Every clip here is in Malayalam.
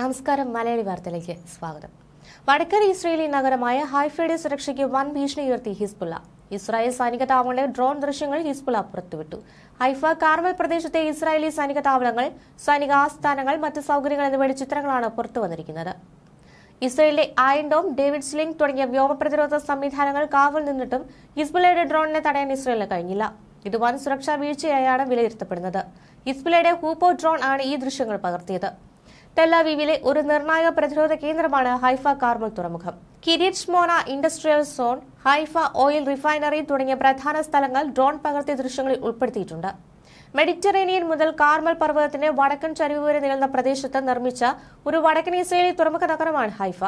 നമസ്കാരം മലയാളി വാർത്തയിലേക്ക് സ്വാഗതം വടക്കൻ ഇസ്രയേലി നഗരമായ ഹൈഫയുടെ സുരക്ഷയ്ക്ക് വൻ ഭീഷണി ഉയർത്തി ഹിസ്ബുള്ള ഇസ്രായേൽ സൈനിക താവളങ്ങളുടെ ഡ്രോൺ ദൃശ്യങ്ങൾ ഹിസ്ബുള്ള പുറത്തുവിട്ടു ഹൈഫ കാർമൽ പ്രദേശത്തെ ഇസ്രായേലി സൈനിക താവളങ്ങൾ സൈനിക ആസ്ഥാനങ്ങൾ മറ്റ് സൗകര്യങ്ങൾ എന്നിവയുടെ ചിത്രങ്ങളാണ് പുറത്തു വന്നിരിക്കുന്നത് ഇസ്രയേലിലെ ആയൻഡോം ഡേവിഡ് സ്ലിംഗ് തുടങ്ങിയ വ്യോമ പ്രതിരോധ സംവിധാനങ്ങൾ കാവൽ നിന്നിട്ടും ഹിസ്ബുലയുടെ ഡ്രോണിനെ തടയാൻ ഇസ്രയേലിന് കഴിഞ്ഞില്ല ഇത് വൻ സുരക്ഷാ വീഴ്ചയായാണ് വിലയിരുത്തപ്പെടുന്നത് ഹിസ്ബുലയുടെ ഹൂപ്പോ ഡ്രോൺ ആണ് ഈ ദൃശ്യങ്ങൾ പകർത്തിയത് ടെല്ലവീവിലെ ഒരു നിർണായക പ്രതിരോധ കേന്ദ്രമാണ് ഹൈഫ കാർമൽ തുറമുഖം കിരിറ്റ് മോന industrial zone Haifa oil refinery തുടങ്ങിയ പ്രധാന സ്ഥലങ്ങൾ ഡ്രോൺ പകർത്തിയ ദൃശ്യങ്ങളിൽ ഉൾപ്പെടുത്തിയിട്ടുണ്ട് മെഡിറ്ററേനിയൻ മുതൽ കാർമൽ പർവ്വതത്തിന്റെ വടക്കൻ ചരിവ് വരെ നീളുന്ന പ്രദേശത്ത് നിർമ്മിച്ച ഒരു വടക്കൻ ഇസ്രയേലി തുറമുഖ നഗരമാണ് ഹൈഫ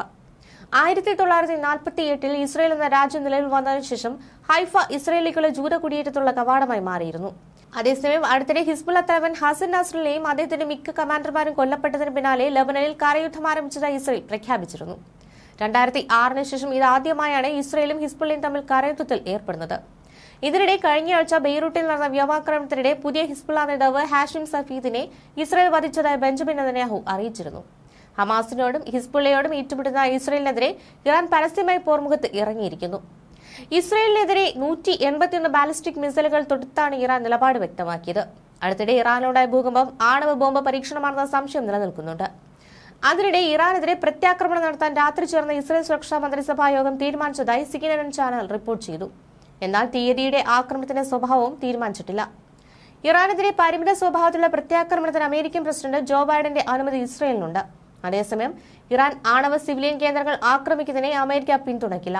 ആയിരത്തി തൊള്ളായിരത്തി നാൽപ്പത്തി എട്ടിൽ ഇസ്രയേൽ എന്ന രാജ്യം നിലവിൽ വന്നതിനുശേഷം ഹൈഫ ഇസ്രയേലികളെ ജൂത കുടിയേറ്റത്തുള്ള കവാടമായി മാറിയിരുന്നു അതേസമയം അടുത്തിടെ ഹിസ്ബുൾ തലവൻ ഹസൻ നസ്രലിനെയും അദ്ദേഹത്തിന്റെ മിക്ക കമാൻഡർമാരും കൊല്ലപ്പെട്ടതിന് പിന്നാലെ ലബനനിൽ കരയുദ്ധം ആരംഭിച്ചതായി ഇസ്രയേൽ പ്രഖ്യാപിച്ചിരുന്നു രണ്ടായിരത്തി ആറിന് ശേഷം ഇതാദ്യമായാണ് ഇസ്രയേലും ഹിസ്ബുള്ളയും തമ്മിൽ കരയുദ്ധത്തിൽ ഏർപ്പെടുന്നത് ഇതിനിടെ കഴിഞ്ഞയാഴ്ച ബെയ്റൂട്ടിൽ നടന്ന വ്യോമാക്രമണത്തിനിടെ പുതിയ ഹിസ്ബുള്ള നേതാവ് ഹാഷിം സഫീദിനെ ഇസ്രയേൽ വധിച്ചതായി ബെഞ്ചമിൻ നെതന്യാഹു അറിയിച്ചിരുന്നു ഹമാസിനോടും ഹിസ്ബുള്ളയോടും ഏറ്റുമുട്ടുന്ന ഇസ്രയേലിനെതിരെ ഇറാൻ പരസ്യമായി പോർമുഖത്ത് ഇറങ്ങിയിരിക്കുന്നു ഇസ്രയേലിനെതിരെ നൂറ്റി എൺപത്തിയൊന്ന് ബാലിസ്റ്റിക് മിസൈലുകൾ തൊടുത്താണ് ഇറാൻ നിലപാട് വ്യക്തമാക്കിയത് അടുത്തിടെ ഇറാനിലുണ്ടായ ഭൂകമ്പം ആണവ ബോംബ് പരീക്ഷണമാണെന്ന സംശയം നിലനിൽക്കുന്നുണ്ട് അതിനിടെ ഇറാനെതിരെ പ്രത്യാക്രമണം നടത്താൻ രാത്രി ചേർന്ന ഇസ്രയേൽ സുരക്ഷാ മന്ത്രിസഭാ യോഗം തീരുമാനിച്ചതായി സിഗ്നൻ ചാനൽ റിപ്പോർട്ട് ചെയ്തു എന്നാൽ തീയതിയുടെ ആക്രമണത്തിന്റെ സ്വഭാവവും തീരുമാനിച്ചിട്ടില്ല ഇറാനെതിരെ പരിമിത സ്വഭാവത്തിലുള്ള പ്രത്യാക്രമണത്തിന് അമേരിക്കൻ പ്രസിഡന്റ് ജോ ബൈഡന്റെ അനുമതി ഇസ്രയേലിനുണ്ട് അതേസമയം ഇറാൻ ആണവ സിവിലിയൻ കേന്ദ്രങ്ങൾ ആക്രമിക്കുന്നതിനെ അമേരിക്ക പിന്തുണയ്ക്കില്ല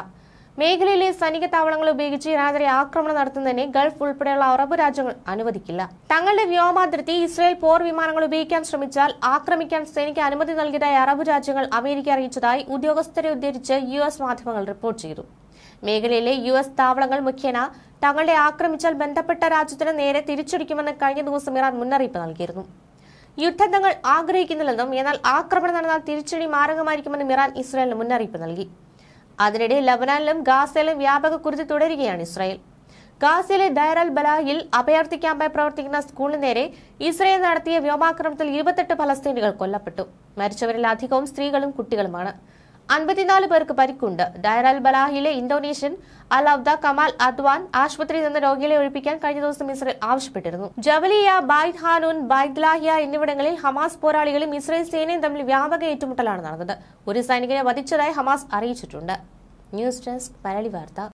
മേഖലയിലെ സൈനിക താവളങ്ങൾ ഉപയോഗിച്ച് ഇറാനെതിരെ ആക്രമണം നടത്തുന്നതിനെ ഗൾഫ് ഉൾപ്പെടെയുള്ള അറബ് രാജ്യങ്ങൾ അനുവദിക്കില്ല തങ്ങളുടെ വ്യോമാതിർത്തി ഇസ്രായേൽ പോർ വിമാനങ്ങൾ ഉപയോഗിക്കാൻ ശ്രമിച്ചാൽ ആക്രമിക്കാൻ സൈനിക അനുമതി നൽകിയതായി അറബ് രാജ്യങ്ങൾ അമേരിക്ക അറിയിച്ചതായി ഉദ്യോഗസ്ഥരെ ഉദ്ധരിച്ച് യു മാധ്യമങ്ങൾ റിപ്പോർട്ട് ചെയ്തു മേഖലയിലെ യു എസ് താവളങ്ങൾ മുഖേന തങ്ങളെ ആക്രമിച്ചാൽ ബന്ധപ്പെട്ട രാജ്യത്തിന് നേരെ തിരിച്ചടിക്കുമെന്ന് കഴിഞ്ഞ ദിവസം ഇറാൻ മുന്നറിയിപ്പ് നൽകിയിരുന്നു യുദ്ധങ്ങൾ ആഗ്രഹിക്കുന്നില്ലെന്നും എന്നാൽ ആക്രമണം നടന്നാൽ തിരിച്ചടി മാരകമായിരിക്കുമെന്നും ഇറാൻ ഇസ്രായേലിന് മുന്നറിയിപ്പ് നൽകി അതിനിടെ ലബനാനിലും ഗാസയിലും വ്യാപക കുരുതി തുടരുകയാണ് ഇസ്രായേൽ ഗാസയിലെ ഡയറൽ ബലാഹിൽ അഭയാർത്ഥി ക്യാമ്പായി പ്രവർത്തിക്കുന്ന സ്കൂളിന് നേരെ ഇസ്രയേൽ നടത്തിയ വ്യോമാക്രമണത്തിൽ ഇരുപത്തെട്ട് ഫലസ്തീനുകൾ കൊല്ലപ്പെട്ടു മരിച്ചവരിൽ അധികവും സ്ത്രീകളും കുട്ടികളുമാണ് അൻപത്തിനാല് പേർക്ക് പരിക്കുണ്ട് ഡയറൽ ബലാഹിലെ ഇന്തോനേഷ്യൻ അൽ കമാൽ അദ്വാൻ ആശുപത്രിയിൽ നിന്ന് രോഗികളെ ഒഴിപ്പിക്കാൻ കഴിഞ്ഞ ദിവസം ഇസ്രേൽ ആവശ്യപ്പെട്ടിരുന്നു ജവലിയ ബൈദ് ഹാനൂൻ ബൈദ്ലാഹിയ എന്നിവിടങ്ങളിൽ ഹമാസ് പോരാളികളും ഇസ്രേൽ സേനയും തമ്മിൽ വ്യാപക ഏറ്റുമുട്ടലാണ് നടന്നത് ഒരു സൈനികനെ വധിച്ചതായി ഹമാസ് അറിയിച്ചിട്ടുണ്ട് ന്യൂസ് ഡെസ്ക് പരളി വാർത്ത